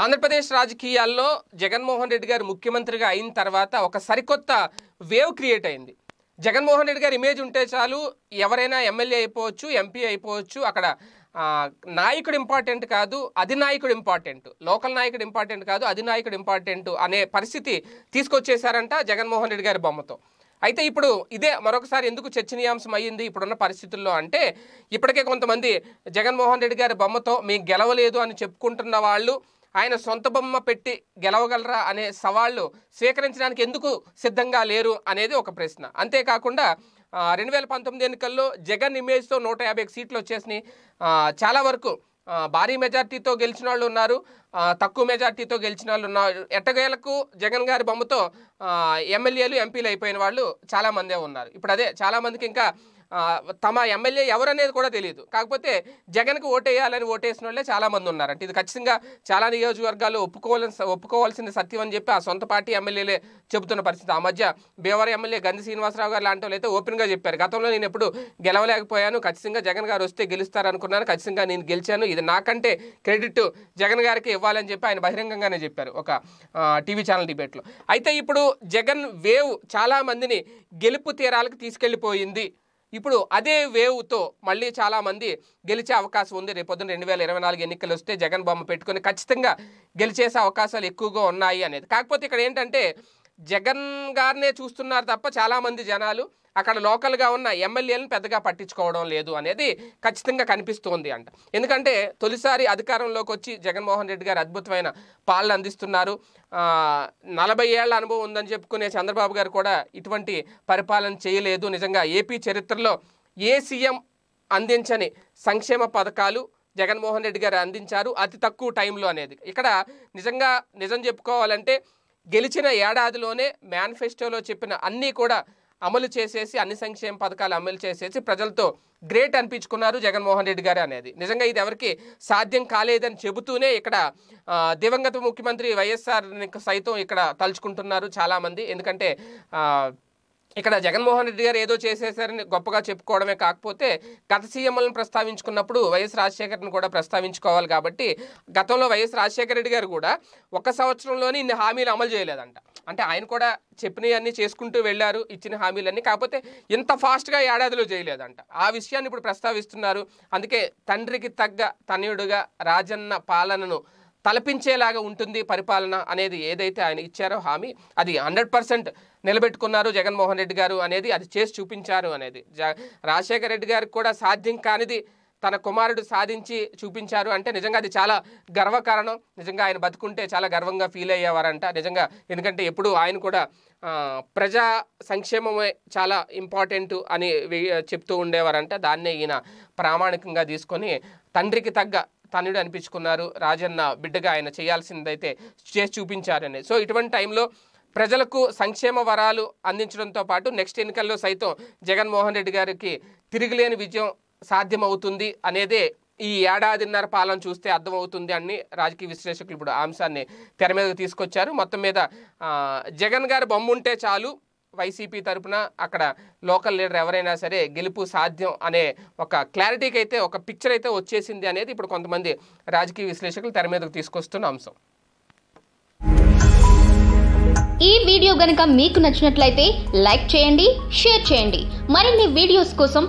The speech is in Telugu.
ఆంధ్రప్రదేశ్ రాజకీయాల్లో జగన్మోహన్ రెడ్డి గారు ముఖ్యమంత్రిగా అయిన తర్వాత ఒక సరికొత్త వేవ్ క్రియేట్ అయింది జగన్మోహన్ రెడ్డి గారి ఇమేజ్ ఉంటే చాలు ఎవరైనా ఎమ్మెల్యే అయిపోవచ్చు ఎంపీ అయిపోవచ్చు అక్కడ నాయకుడు ఇంపార్టెంట్ కాదు అధినాయకుడు ఇంపార్టెంట్ లోకల్ నాయకుడు ఇంపార్టెంట్ కాదు అధినాయకుడు ఇంపార్టెంట్ అనే పరిస్థితి తీసుకొచ్చేశారంట జగన్మోహన్ రెడ్డి గారి బొమ్మతో అయితే ఇప్పుడు ఇదే మరొకసారి ఎందుకు చర్చనీయాంశం అయ్యింది ఇప్పుడున్న పరిస్థితుల్లో అంటే ఇప్పటికే కొంతమంది జగన్మోహన్ రెడ్డి గారి బొమ్మతో మీకు గెలవలేదు అని చెప్పుకుంటున్న వాళ్ళు ఆయన సొంత బొమ్మ పెట్టి గెలవగలరా అనే సవాళ్ళు స్వీకరించడానికి ఎందుకు సిద్ధంగా లేరు అనేది ఒక ప్రశ్న అంతేకాకుండా రెండు వేల పంతొమ్మిది ఎన్నికల్లో జగన్ ఇమేజ్తో నూట యాభై సీట్లు వచ్చేసినాయి చాలా వరకు భారీ మెజార్టీతో గెలిచిన వాళ్ళు ఉన్నారు తక్కువ మెజార్టీతో గెలిచిన వాళ్ళు ఉన్నారు ఎట్టగేలకు జగన్ గారి బొమ్మతో ఎమ్మెల్యేలు ఎంపీలు అయిపోయిన వాళ్ళు చాలామందే ఉన్నారు ఇప్పుడు అదే చాలామందికి ఇంకా తమ ఎమ్మెల్యే ఎవరనేది కూడా తెలియదు కాకపోతే జగన్కు ఓటేయాలని ఓటేసిన వాళ్ళే చాలామంది ఉన్నారంటే ఇది ఖచ్చితంగా చాలా నియోజకవర్గాలు ఒప్పుకోవాలని ఒప్పుకోవాల్సిన సత్యం అని చెప్పి ఆ సొంత పార్టీ ఎమ్మెల్యేలే చెబుతున్న పరిస్థితి ఆ మధ్య భీమవరం ఎమ్మెల్యే గంధి శ్రీనివాసరావు గారు లాంటి వాళ్ళు అయితే ఓపెన్గా చెప్పారు గతంలో నేను ఎప్పుడు గెలవలేకపోయాను ఖచ్చితంగా జగన్ గారు వస్తే గెలుస్తారనుకున్నాను ఖచ్చితంగా నేను గెలిచాను ఇది నాకంటే క్రెడిట్ జగన్ గారికి ఇవ్వాలని చెప్పి ఆయన బహిరంగంగానే చెప్పారు ఒక టీవీ ఛానల్ డిబేట్లో అయితే ఇప్పుడు జగన్ వేవ్ చాలామందిని గెలుపు తీరాలకు తీసుకెళ్ళిపోయింది ఇప్పుడు అదే వేవ్తో మళ్ళీ చాలామంది గెలిచే అవకాశం ఉంది రేపొద్దున రెండు వేల ఇరవై నాలుగు ఎన్నికలు వస్తే జగన్ బొమ్మ పెట్టుకొని ఖచ్చితంగా గెలిచేసే అవకాశాలు ఎక్కువగా ఉన్నాయి అనేది కాకపోతే ఇక్కడ ఏంటంటే జగన్ గారినే చూస్తున్నారు తప్ప చాలామంది జనాలు అక్కడ లోకల్గా ఉన్న ఎమ్మెల్యేలను పెద్దగా పట్టించుకోవడం లేదు అనేది ఖచ్చితంగా కనిపిస్తోంది అంట ఎందుకంటే తొలిసారి అధికారంలోకి వచ్చి జగన్మోహన్ రెడ్డి గారు అద్భుతమైన పాలన అందిస్తున్నారు నలభై ఏళ్ల అనుభవం ఉందని చెప్పుకునే చంద్రబాబు గారు కూడా ఇటువంటి పరిపాలన చేయలేదు నిజంగా ఏపీ చరిత్రలో ఏ సీఎం అందించని సంక్షేమ పథకాలు జగన్మోహన్ రెడ్డి గారు అందించారు అతి తక్కువ టైంలో అనేది ఇక్కడ నిజంగా నిజం చెప్పుకోవాలంటే గెలిచిన ఏడాదిలోనే మేనిఫెస్టోలో చెప్పిన అన్నీ కూడా అమలు చేసేసి అన్ని సంక్షేమ పథకాలు అమలు చేసేసి ప్రజలతో గ్రేట్ అనిపించుకున్నారు జగన్మోహన్ రెడ్డి గారు అనేది నిజంగా ఇది ఎవరికి సాధ్యం కాలేదని చెబుతూనే ఇక్కడ దివంగత ముఖ్యమంత్రి వైఎస్ఆర్ సైతం ఇక్కడ తలుచుకుంటున్నారు చాలామంది ఎందుకంటే ఇక్కడ జగన్మోహన్ రెడ్డి గారు ఏదో చేసేసారని గొప్పగా చెప్పుకోవడమే కాకపోతే గత సీఎంలను ప్రస్తావించుకున్నప్పుడు వైఎస్ రాజశేఖర్ని కూడా ప్రస్తావించుకోవాలి కాబట్టి గతంలో వైఎస్ రాజశేఖర రెడ్డి గారు కూడా ఒక సంవత్సరంలోనే ఇన్ని హామీలు అమలు చేయలేదంట అంటే ఆయన కూడా చెప్పినవన్నీ చేసుకుంటూ వెళ్ళారు ఇచ్చిన హామీలన్నీ కాకపోతే ఇంత ఫాస్ట్గా ఏడాదిలో చేయలేదంట ఆ విషయాన్ని ఇప్పుడు ప్రస్తావిస్తున్నారు అందుకే తండ్రికి తగ్గ తనయుడుగా రాజన్న పాలనను తలపించేలాగా ఉంటుంది పరిపాలన అనేది ఏదైతే ఆయన ఇచ్చారో హామీ అది హండ్రెడ్ పర్సెంట్ నిలబెట్టుకున్నారు జగన్మోహన్ రెడ్డి గారు అనేది అది చేసి చూపించారు అనేది రాజశేఖర రెడ్డి గారికి కూడా సాధ్యం కానిది తన కుమారుడు సాధించి చూపించారు అంటే నిజంగా అది చాలా గర్వకారణం నిజంగా ఆయన బతుకుంటే చాలా గర్వంగా ఫీల్ అయ్యేవారంట నిజంగా ఎందుకంటే ఎప్పుడు ఆయన కూడా ప్రజా సంక్షేమమే చాలా ఇంపార్టెంట్ అని చెప్తూ ఉండేవారంట దాన్నే ఈయన ప్రామాణికంగా తీసుకొని తండ్రికి తగ్గ తనుడు అనిపించుకున్నారు రాజన్న బిడ్డగా ఆయన చేయాల్సిందైతే చేసి చూపించారని సో ఇటువంటి టైంలో ప్రజలకు సంక్షేమ వరాలు అందించడంతో పాటు నెక్స్ట్ ఎన్నికల్లో సైతం జగన్మోహన్ రెడ్డి గారికి తిరిగిలేని విజయం సాధ్యమవుతుంది అనేదే ఈ ఏడాదిన్నర పాలన చూస్తే అర్థమవుతుంది అని రాజకీయ విశ్లేషకులు ఇప్పుడు అంశాన్ని తెర మీద తీసుకొచ్చారు మొత్తం మీద జగన్ గారు బొమ్ముంటే ఉంటే చాలు వైసీపీ తరపున అక్కడ లోకల్ లీడర్ ఎవరైనా సరే గెలుపు సాధ్యం అనే ఒక క్లారిటీకి అయితే ఒక పిక్చర్ అయితే వచ్చేసింది అనేది ఇప్పుడు కొంతమంది రాజకీయ విశ్లేషకులు తెర మీదకు తీసుకొస్తున్న అంశం ఈ వీడియో గనుక మీకు నచ్చినట్లయితే లైక్ చేయండి షేర్ చేయండి మరిన్ని వీడియోస్ కోసం